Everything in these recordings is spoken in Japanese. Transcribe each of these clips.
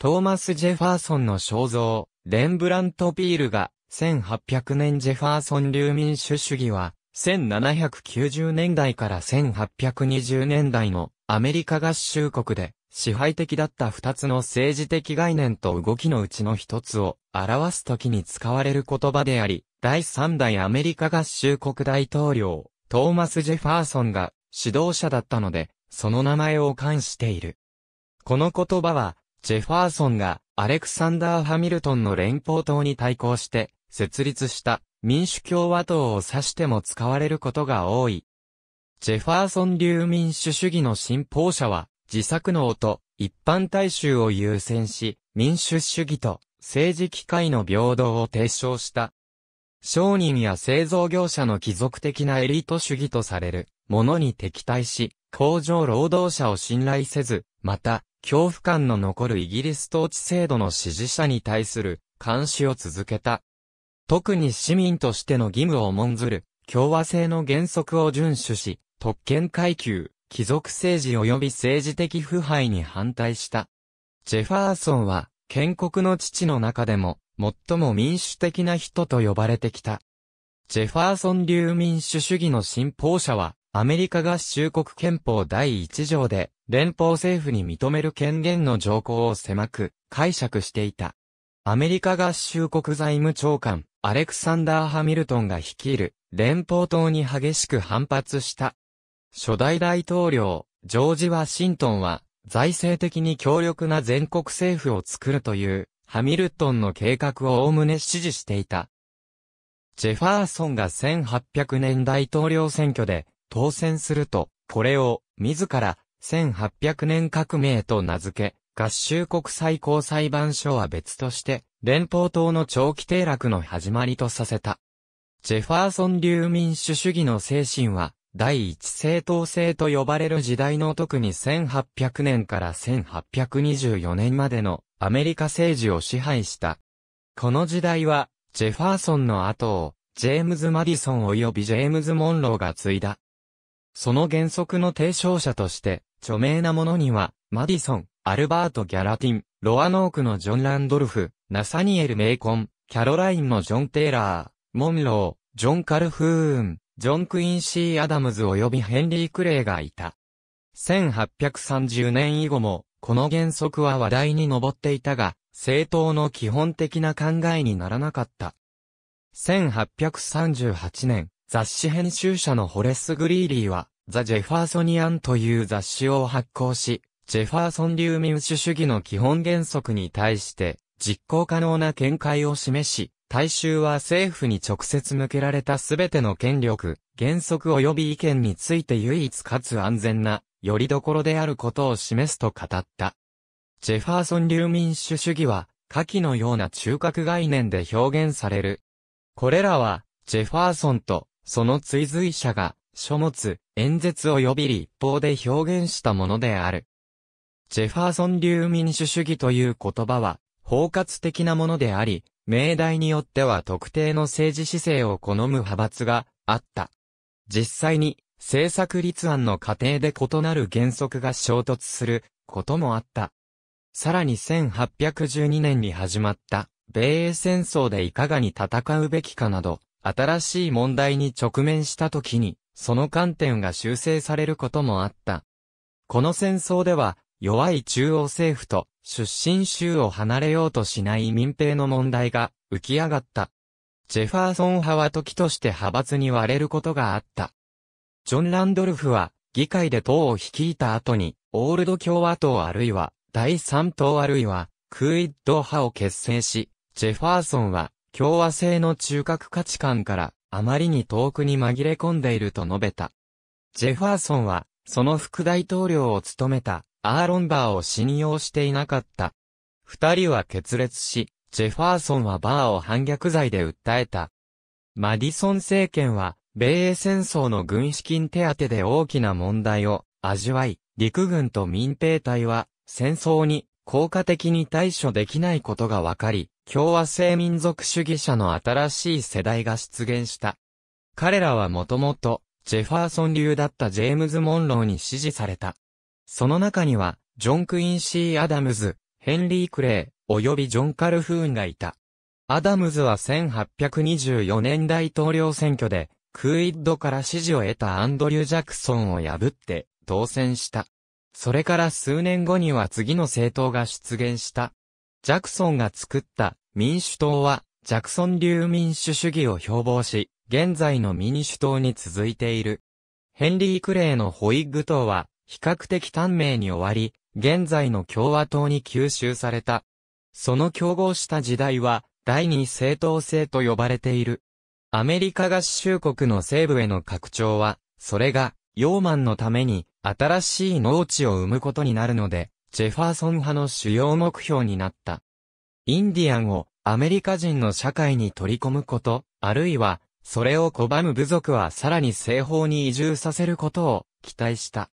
トーマス・ジェファーソンの肖像、レンブラント・ピールが、1800年ジェファーソン流民主主義は、1790年代から1820年代のアメリカ合衆国で支配的だった二つの政治的概念と動きのうちの一つを表すときに使われる言葉であり、第三代アメリカ合衆国大統領、トーマス・ジェファーソンが指導者だったので、その名前を冠している。この言葉は、ジェファーソンがアレクサンダー・ハミルトンの連邦党に対抗して設立した民主共和党を指しても使われることが多い。ジェファーソン流民主主義の信奉者は自作の音、一般大衆を優先し、民主主義と政治機会の平等を提唱した商人や製造業者の貴族的なエリート主義とされるものに敵対し、工場労働者を信頼せず、また、恐怖感の残るイギリス統治制度の支持者に対する監視を続けた。特に市民としての義務を重んずる共和制の原則を遵守し、特権階級、貴族政治及び政治的腐敗に反対した。ジェファーソンは、建国の父の中でも、最も民主的な人と呼ばれてきた。ジェファーソン流民主主義の信奉者は、アメリカ合衆国憲法第一条で、連邦政府に認める権限の条項を狭く解釈していた。アメリカ合衆国財務長官、アレクサンダー・ハミルトンが率いる連邦党に激しく反発した。初代大統領、ジョージ・ワシントンは、財政的に強力な全国政府を作るというハミルトンの計画を概ね支持していた。ジェファーソンが1800年大統領選挙で当選すると、これを自ら1800年革命と名付け、合衆国最高裁判所は別として連邦党の長期定落の始まりとさせた。ジェファーソン流民主主義の精神は第一正統制と呼ばれる時代の特に1800年から1824年までのアメリカ政治を支配した。この時代は、ジェファーソンの後を、ジェームズ・マディソン及びジェームズ・モンローが継いだ。その原則の提唱者として、著名なものには、マディソン、アルバート・ギャラティン、ロアノークのジョン・ランドルフ、ナサニエル・メイコン、キャロラインのジョン・テイラー、モンロー、ジョン・カルフーン、ジョン・クインシー・アダムズ及びヘンリー・クレイがいた。1830年以後も、この原則は話題に上っていたが、政党の基本的な考えにならなかった。1838年、雑誌編集者のホレス・グリーリーは、ザ・ジェファーソニアンという雑誌を発行し、ジェファーソン流民主主義の基本原則に対して、実行可能な見解を示し、大衆は政府に直接向けられたすべての権力、原則及び意見について唯一かつ安全な、よりどころであることを示すと語った。ジェファーソン流民主主義は、下記のような中核概念で表現される。これらは、ジェファーソンと、その追随者が、書物、演説及び立法で表現したものである。ジェファーソン流民主主義という言葉は、包括的なものであり、命題によっては特定の政治姿勢を好む派閥があった。実際に、政策立案の過程で異なる原則が衝突することもあった。さらに1812年に始まった米英戦争でいかがに戦うべきかなど、新しい問題に直面した時に、その観点が修正されることもあった。この戦争では、弱い中央政府と出身州を離れようとしない民兵の問題が浮き上がった。ジェファーソン派は時として派閥に割れることがあった。ジョン・ランドルフは議会で党を率いた後にオールド共和党あるいは第三党あるいはクイッド派を結成し、ジェファーソンは共和制の中核価値観からあまりに遠くに紛れ込んでいると述べた。ジェファーソンはその副大統領を務めたアーロンバーを信用していなかった。二人は決裂し、ジェファーソンはバーを反逆罪で訴えた。マディソン政権は、米英戦争の軍資金手当で大きな問題を味わい、陸軍と民兵隊は戦争に効果的に対処できないことが分かり、共和制民族主義者の新しい世代が出現した。彼らはもともとジェファーソン流だったジェームズ・モンローに支持された。その中には、ジョン・クインシー・アダムズ、ヘンリー・クレイ、及びジョン・カルフーンがいた。アダムズは1824年大統領選挙で、クーイッドから支持を得たアンドリュー・ジャクソンを破って、当選した。それから数年後には次の政党が出現した。ジャクソンが作った民主党は、ジャクソン流民主主義を標榜し、現在の民主党に続いている。ヘンリー・クレイのホイッグ党は、比較的短命に終わり、現在の共和党に吸収された。その競合した時代は、第二政党制と呼ばれている。アメリカ合衆国の西部への拡張は、それが、ヨーマンのために、新しい農地を生むことになるので、ジェファーソン派の主要目標になった。インディアンをアメリカ人の社会に取り込むこと、あるいはそれを拒む部族はさらに西方に移住させることを期待した。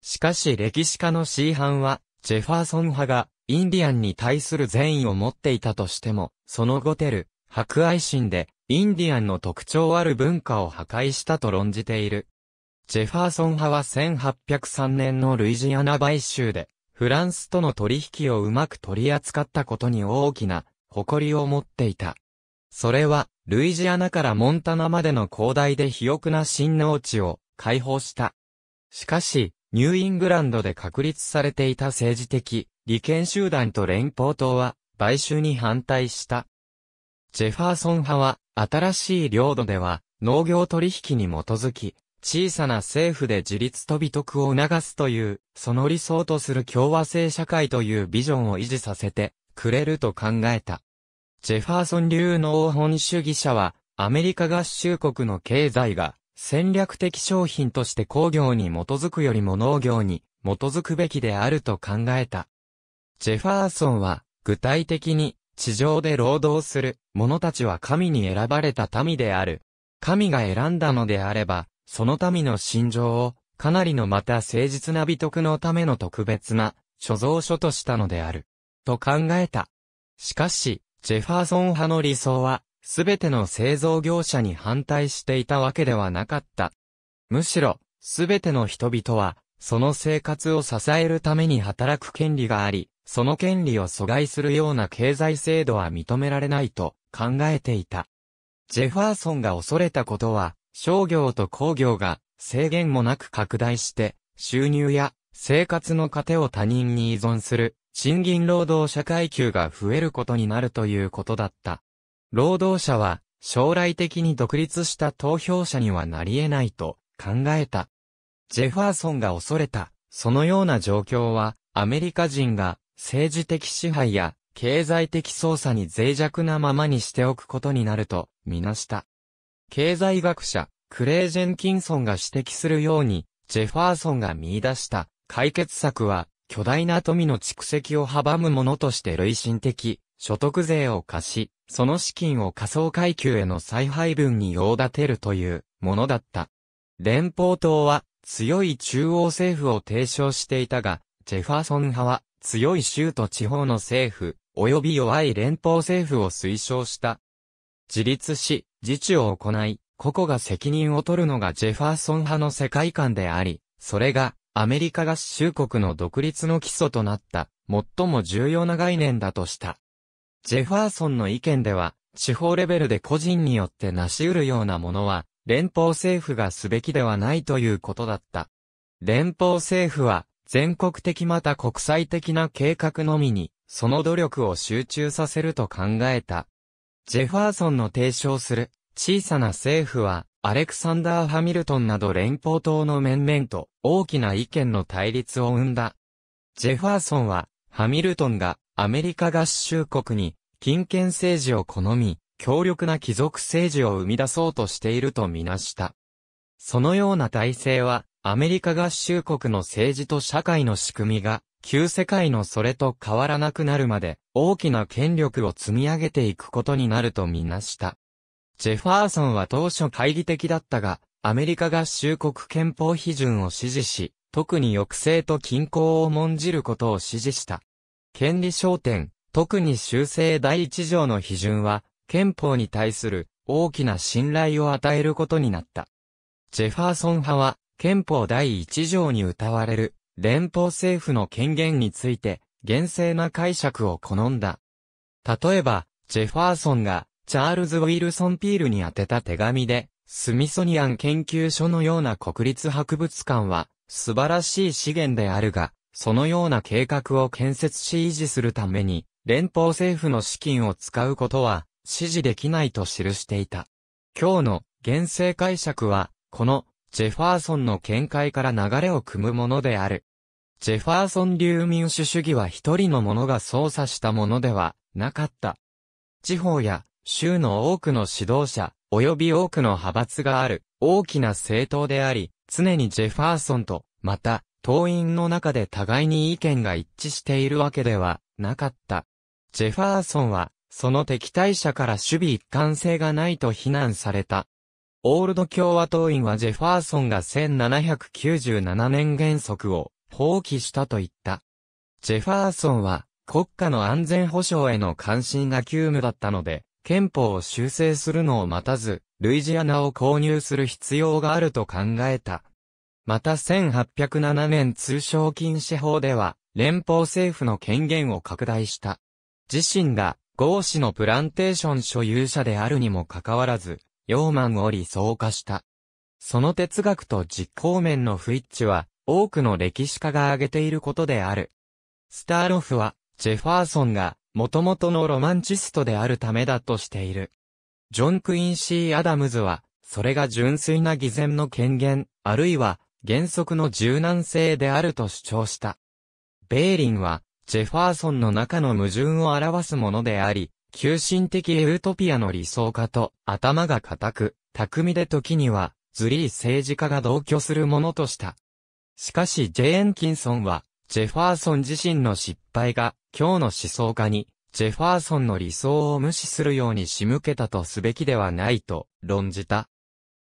しかし歴史家の C 班は、ジェファーソン派がインディアンに対する善意を持っていたとしても、その後テル、博愛心で、インディアンの特徴ある文化を破壊したと論じている。ジェファーソン派は1803年のルイジアナ買収で、フランスとの取引をうまく取り扱ったことに大きな誇りを持っていた。それは、ルイジアナからモンタナまでの広大で肥沃な新農地を解放した。しかし、ニューイングランドで確立されていた政治的、利権集団と連邦党は、買収に反対した。ジェファーソン派は、新しい領土では、農業取引に基づき、小さな政府で自立と美徳を促すという、その理想とする共和制社会というビジョンを維持させてくれると考えた。ジェファーソン流農本主義者は、アメリカ合衆国の経済が、戦略的商品として工業に基づくよりも農業に基づくべきであると考えた。ジェファーソンは、具体的に、地上で労働する者たちは神に選ばれた民である。神が選んだのであれば、その民の心情を、かなりのまた誠実な美徳のための特別な、所蔵書としたのである。と考えた。しかし、ジェファーソン派の理想は、すべての製造業者に反対していたわけではなかった。むしろ、すべての人々は、その生活を支えるために働く権利があり、その権利を阻害するような経済制度は認められないと考えていた。ジェファーソンが恐れたことは、商業と工業が制限もなく拡大して、収入や生活の糧を他人に依存する賃金労働者階級が増えることになるということだった。労働者は将来的に独立した投票者にはなり得ないと考えた。ジェファーソンが恐れた、そのような状況はアメリカ人が政治的支配や経済的操作に脆弱なままにしておくことになるとみなした。経済学者、クレイ・ジェンキンソンが指摘するように、ジェファーソンが見出した解決策は巨大な富の蓄積を阻むものとして累進的、所得税を課し、その資金を仮想階級への再配分に用立てるというものだった。連邦党は強い中央政府を提唱していたが、ジェファーソン派は強い州と地方の政府、及び弱い連邦政府を推奨した。自立し、自治を行い、個々が責任を取るのがジェファーソン派の世界観であり、それがアメリカ合衆国の独立の基礎となった、最も重要な概念だとした。ジェファーソンの意見では、地方レベルで個人によって成し得るようなものは、連邦政府がすべきではないということだった。連邦政府は、全国的また国際的な計画のみに、その努力を集中させると考えた。ジェファーソンの提唱する小さな政府は、アレクサンダー・ハミルトンなど連邦党の面々と大きな意見の対立を生んだ。ジェファーソンは、ハミルトンがアメリカ合衆国に金権政治を好み、強力な貴族政治を生み出そうとしているとみなした。そのような体制は、アメリカ合衆国の政治と社会の仕組みが、旧世界のそれと変わらなくなるまで、大きな権力を積み上げていくことになるとみなした。ジェファーソンは当初懐疑的だったが、アメリカ合衆国憲法批准を支持し、特に抑制と均衡を重んじることを支持した。権利焦点、特に修正第一条の批准は、憲法に対する大きな信頼を与えることになった。ジェファーソン派は、憲法第一条に謳われる、連邦政府の権限について、厳正な解釈を好んだ。例えば、ジェファーソンが、チャールズ・ウィルソン・ピールに宛てた手紙で、スミソニアン研究所のような国立博物館は、素晴らしい資源であるが、そのような計画を建設し維持するために、連邦政府の資金を使うことは、支持できないと記していた。今日の現世解釈は、このジェファーソンの見解から流れを組むものである。ジェファーソン流民主主義は一人の者が操作したものではなかった。地方や州の多くの指導者、及び多くの派閥がある、大きな政党であり、常にジェファーソンと、また、党員の中で互いに意見が一致しているわけではなかった。ジェファーソンは、その敵対者から守備一貫性がないと非難された。オールド共和党員はジェファーソンが1797年原則を放棄したと言った。ジェファーソンは国家の安全保障への関心が急務だったので、憲法を修正するのを待たず、ルイジアナを購入する必要があると考えた。また1807年通商禁止法では、連邦政府の権限を拡大した。自身が、合資のプランテーション所有者であるにもかかわらず、ヨーマンを理想化した。その哲学と実行面の不一致は、多くの歴史家が挙げていることである。スターロフは、ジェファーソンが、元々のロマンチストであるためだとしている。ジョン・クインシー・アダムズは、それが純粋な偽善の権限、あるいは原則の柔軟性であると主張した。ベーリンは、ジェファーソンの中の矛盾を表すものであり、急進的エウトピアの理想家と頭が固く、巧みで時には、ズリー政治家が同居するものとした。しかしジェーンキンソンは、ジェファーソン自身の敗。敗が、今日の思想家に、ジェファーソンの理想を無視するように仕向けたとすべきではないと論じた。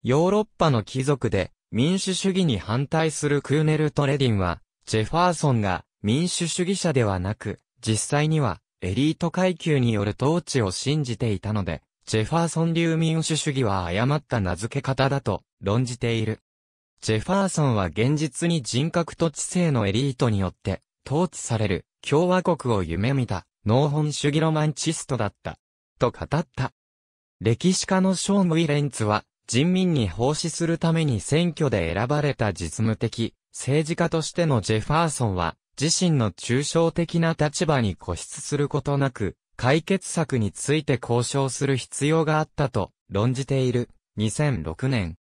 ヨーロッパの貴族で民主主義に反対するクーネル・トレディンは、ジェファーソンが民主主義者ではなく、実際にはエリート階級による統治を信じていたので、ジェファーソン流民主主義は誤った名付け方だと論じている。ジェファーソンは現実に人格と知性のエリートによって統治される共和国を夢見た、農本主義ロマンチストだった、と語った。歴史家のショーン・ウィレンツは、人民に奉仕するために選挙で選ばれた実務的、政治家としてのジェファーソンは、自身の抽象的な立場に固執することなく、解決策について交渉する必要があったと論じている2006年。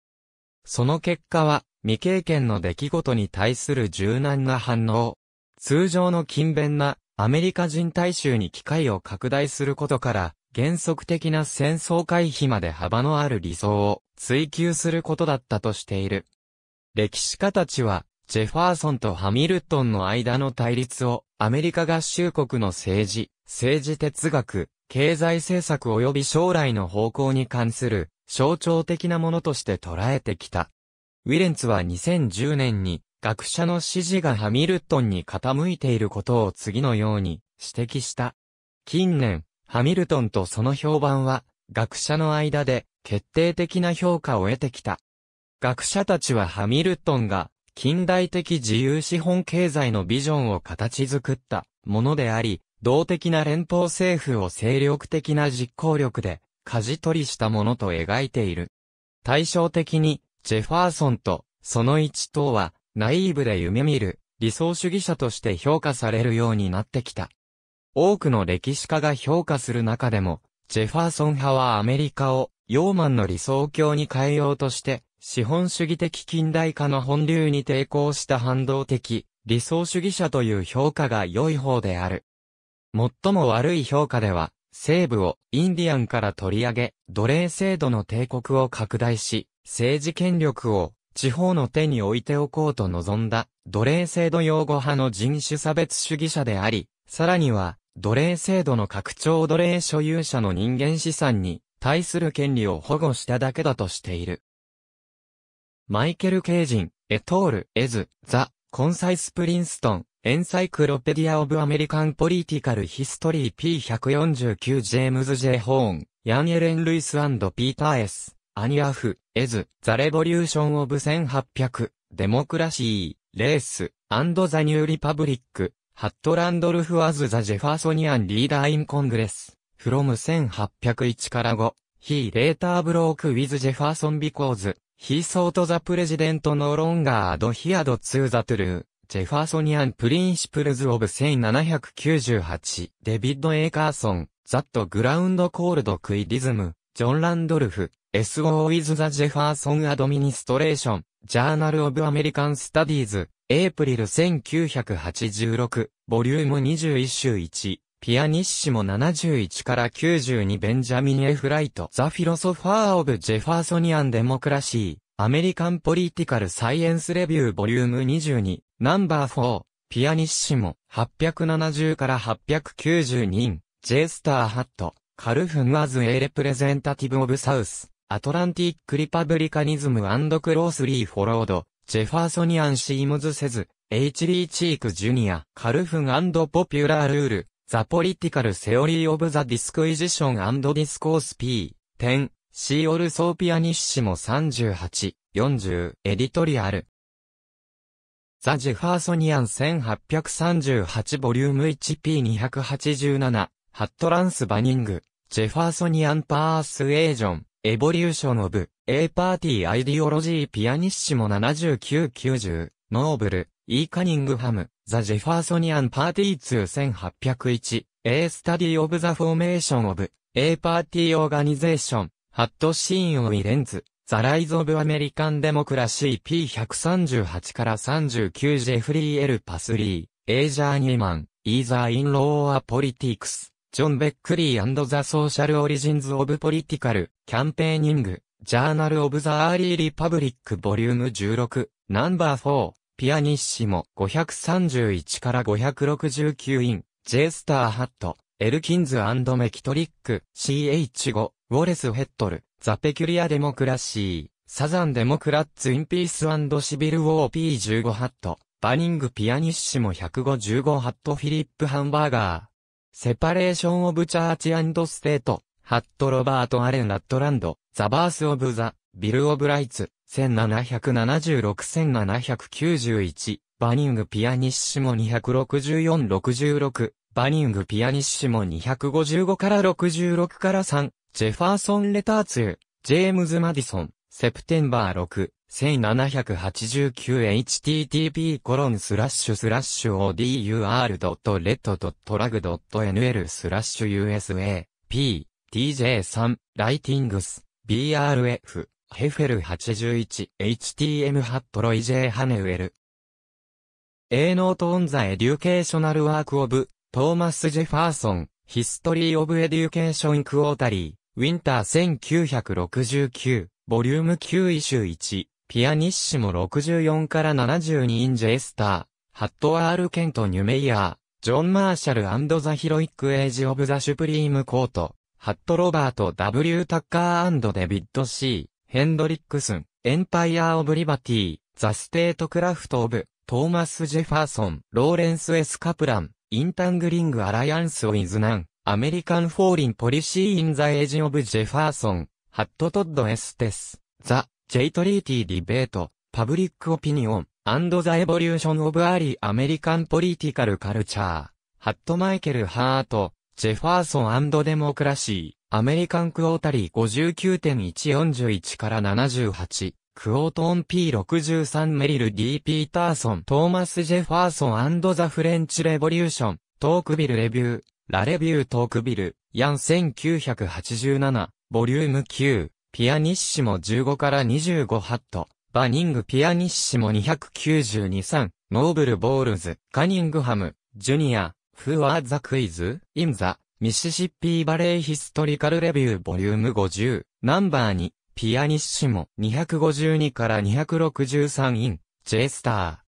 その結果は未経験の出来事に対する柔軟な反応、通常の勤勉なアメリカ人大衆に機会を拡大することから、原則的な戦争回避まで幅のある理想を追求することだったとしている。歴史家たちは、ジェファーソンとハミルトンの間の対立を、アメリカ合衆国の政治、政治哲学、経済政策及び将来の方向に関する象徴的なものとして捉えてきた。ウィレンツは2010年に学者の指示がハミルトンに傾いていることを次のように指摘した。近年、ハミルトンとその評判は、学者の間で決定的な評価を得てきた。学者たちはハミルトンが近代的自由資本経済のビジョンを形作ったものであり、動的な連邦政府を精力的な実行力で舵取りしたものと描いている。対照的に、ジェファーソンとその一党は、ナイーブで夢見る、理想主義者として評価されるようになってきた。多くの歴史家が評価する中でも、ジェファーソン派はアメリカを、ヨーマンの理想郷に変えようとして、資本主義的近代化の本流に抵抗した反動的、理想主義者という評価が良い方である。最も悪い評価では、西部をインディアンから取り上げ、奴隷制度の帝国を拡大し、政治権力を地方の手に置いておこうと望んだ、奴隷制度擁護派の人種差別主義者であり、さらには、奴隷制度の拡張奴隷所有者の人間資産に対する権利を保護しただけだとしている。マイケル・ケイジン、エトール・エズ、ザ・コンサイス・プリンストン、エンサイクロペディア・オブ・アメリカン・ポリティカル・ヒストリー P149 ジェームズ・ジェホーン、ヤン・エレン・ルイス・ピーター・エス。アニアフ、エズ、ザ・レボリューション・オブ・1800、デモクラシー、レース、アンド・ザ・ニュー・リパブリック、ハットランドルフ・アズ・ザ・ジェファーソニアン・リーダー・イン・コングレス、フロム1801から5、ヒー・レーター・ブローク・ウィズ・ジェファーソン・ビコーズ、ヒー・ソート・ザ・プレジデント・ノロンガード・ヒアド・ツー・ザ・トゥルー、ジェファーソニアン・プリンシプルズ・オブ・1798、デビッド・エーカーソン、ザット・グラウンド・コールド・クイディズム、ジョン・ランドルフ、SO with the Jefferson Administration, Journal of American Studies, April 1986, ボリューム21週1、ピアニッシモ71から92ベンジャミン・エフライト、ザ・フィロソファー・オブ・ジェファ a ソニアン・デモクラシー、アメリカン・ポリティカル・サイエンス・レビューボリューム22、No. 4、ピアニッシモ870から892人、ジェスター・ハット、カルフン・アズ・エ・レプレゼンタティブ・オブ・サウス。アトランティック・リパブリカニズムクロースリー・フォロード、ジェファーソニアン・シームズ・セズ、エイチリー・チーク・ジュニア、カルフンポピュラー・ルール、ザ・ポリティカル・セオリー・オブ・ザ・ディスクイジション・ディスコース・ P、ー、点、シー・オル・ソーピアニッシモ38、40、エディトリアル。ザ・ジェファーソニアン1838ボリューム 1P287、ハットランス・バニング、ジェファーソニアン・パース・エージョン、エボリューションオブ、A パーティーアイディオロジーピアニッシモ7990、ノーブル、E カニングハム、ザ・ジェファーソニアンパーティー2801、A スタディオブザ・フォーメーションオブ、A パーティーオーガニゼーション、ハットシーンオイレンズ、ザ・ライズ・オブ・アメリカン・デモクラシー P138 から39ジェフリー・エル・パスリー、エージャー・ニーマン、イーザー・イン・ロー・ア・ポリティクス。ジョン・ベックリーザ・ソーシャル・オリジンズ・オブ・ポリティカル・キャンペーニング・ジャーナル・オブ・ザ・アーリー・リパブリック・ボリューム16、ナンバー4、ピアニッシモ、531から569イン、ジェスター・ハット、エルキンズメキトリック、CH5、ウォレス・ヘッドル、ザ・ペキュリア・デモクラシー、サザン・デモクラッツ・イン・ピース・シビル・ウォー・ P15 ハット、バニング・ピアニッシモ155ハット・フィリップ・ハンバーガー、セパレーション・オブ・チャーチステート、ハット・ロバート・アレン・ラットランド、ザ・バース・オブ・ザ・ビル・オブ・ライツ、1776-1791、バニング・ピアニッシモ264-66、バニング・ピアニッシモ255から66から3、ジェファーソン・レターツー、ジェームズ・マディソン、セプテンバー6、1789http://odur.red.lag.nl スラッシュ USA p tj3 ライティングス brf ヘフェル 81htm ハットロイ J ハネウェル A ノートオンザエデュケーショナルワークオブトーマス・ジェファーソンヒストリー・オブ・エデュケーション・クォータリーウィンター1969ボリューム9イシュー1ピアニッシモ64から72インジェスター、ハットワール・ケント・ニュメイヤー、ジョン・マーシャルザ・ヒロイック・エイジ・オブ・ザ・シュプリーム・コート、ハット・ロバート・ W・ タッカーデビッド・シー、ヘンドリックスン、エンパイア・オブ・リバティ、ザ・ステート・クラフト・オブ、トーマス・ジェファーソン、ローレンス・エス・カプラン、インタングリング・アライアンス・ウィズ・ナン、アメリカン・フォーリン・ポリシー・イン・ザ・エイジ・オブ・ジェファーソン、ハット・トッド・エステス、ザ・ J. トリーティー・ディベート、パブリック・オピニオン、アンド・ザ・エボリューション・オブ・アーリー・アメリカン・ポリティカル・カルチャー、ハット・マイケル・ハート、ジェファーソンデモクラシー、アメリカン・クオータリー59.141から78。クオートン P63 メリル D・ ピーターソントーマス・ジェファーソンザ・フレンチ・レボリューショントークビル・レビューラ・レビュートークビルヤン1987ボリューム9ピアニッシモ15から25ハット、バニングピアニッシモ292、3、ノーブルボールズ、カニングハム、ジュニア、フアーザクイズ、インザ、ミシシッピーバレーヒストリカルレビューボリューム50、ナンバー2、ピアニッシモ252から263イン、ジェスタ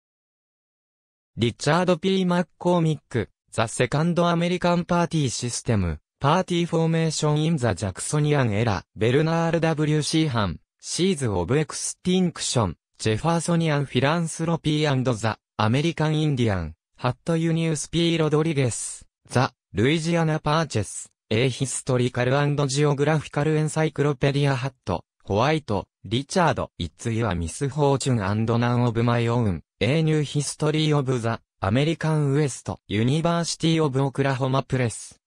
ー。リチャード・ピーマッコーミック、ザ・セカンド・アメリカン・パーティー・システム。パーティーフォーメーションインザ・ジャクソニアン・エラ、ベルナール・ W・ シーハン、シーズ・オブ・エクスティンクション、ジェファーソニアン・フィランスロピーアンドザ・アメリカン・インディアン、ハット・ユニュース・ピー・ロドリゲス、ザ・ルイジアナ・パーチェス、エイ・ヒストリカル・アンド・ジオグラフィカル・エンサイクロペディア・ハット、ホワイト、リチャード・イッツ・イワ・ミス・フォーチュン・アンド・ナン・オブ・マイ・オウン、エイ・ニュー・ヒストリー・オブ・ザ・アメリカン・ウエスト・ユニバーシティ・オブ・オクラホマ・プレス、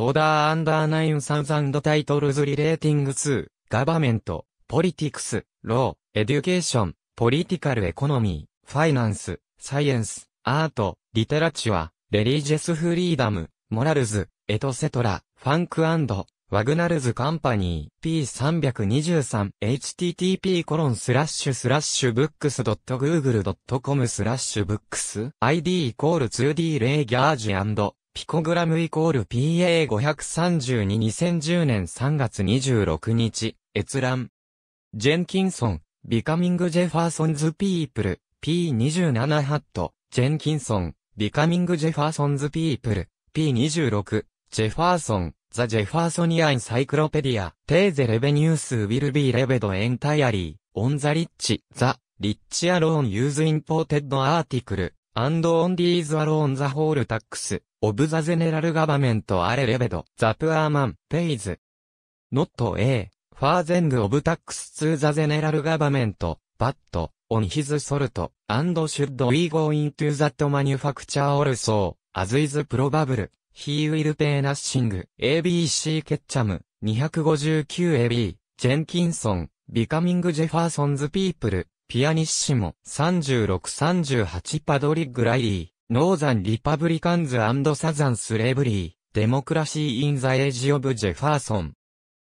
オーダーアンダーナインサウザンドタイトルズリレーティング2、ガバメント、ポリティクス、ロー、エデュケーション、ポリティカルエコノミー、ファイナンス、サイエンス、アート、リテラチュア、レリージェスフリーダム、モラルズ、エトセトラ、ファンクワグナルズカンパニー P323http コロンスラッシュスラッシュブックス .google.com スラッシュブックス ID イコール 2D レイギャージピコグラムイコール PA5322010 年3月26日、閲覧。ジェンキンソン、ビカミング・ジェファーソンズ・ピープル、P27 ハット、ジェンキンソン、ビカミング・ジェファーソンズ・ピープル、P26、ジェファーソン、ザ・ジェファーソニア・インサイクロペディア、テーゼ・レベニュース・ウィルビー・レベド・エンタイアリー、オン・ザ・リッチ、ザ・リッチ・アローン・ユーズ・インポーテッド・アーティクル、アンド・オン・ディーズ・アローン・ザ・ホール・タックス、オブザゼネラルガバメントアレレベド、ザプアーマン、ペイズ。not a, farthing of tax to the general government, but, on his salt, and should we go into that manufacture also, as is probable, he will pay nothing, ABC ケッチャム、259AB、ジェンキンソン、becoming Jefferson's people, ピアニッシモ、3638パドリッグ・ライリー。ノーザン・リパブリカンズサザン・スレブリー、デモクラシー・イン・ザ・エイジ・オブ・ジェファーソン。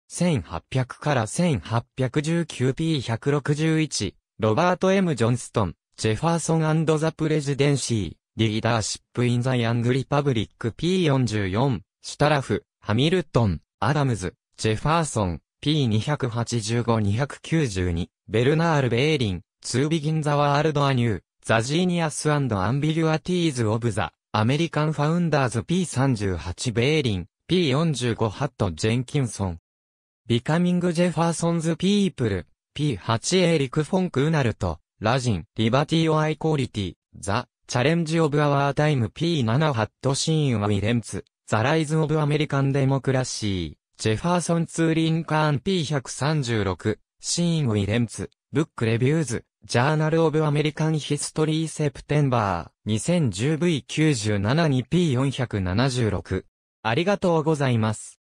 1800から1819 P161、ロバート・ M・ ジョンストン、ジェファーソンザ・プレジデンシー、リーダーシップ・イン・ザ・ヤング・リパブリック P44、シュタラフ、ハミルトン、アダムズ、ジェファーソン、P285-292、ベルナール・ベーリン、ツービギン・ザ・ワールド・アニュー、ザ・ジーニアス・アンド・アンビリュアティーズ・オブ・ザ・アメリカン・ファウンダーズ P38 ベーリン P45 ハット・ジェンキンソンビカミング・ジェファーソンズ・ピープル p e 8エリク・フォン・クーナルトラジンリバティ・オ・アイクオリティザ・チャレンジ・オブ・アワー・タイム P7 ハット・シーン・ウィレンツザ・ライズ・オブ・アメリカン・デモクラシージェファーソン・ツー・リンカーン P136 シーン・ウィレンツブック・レビューズ Journal of American History September 2010V97 に P476。ありがとうございます。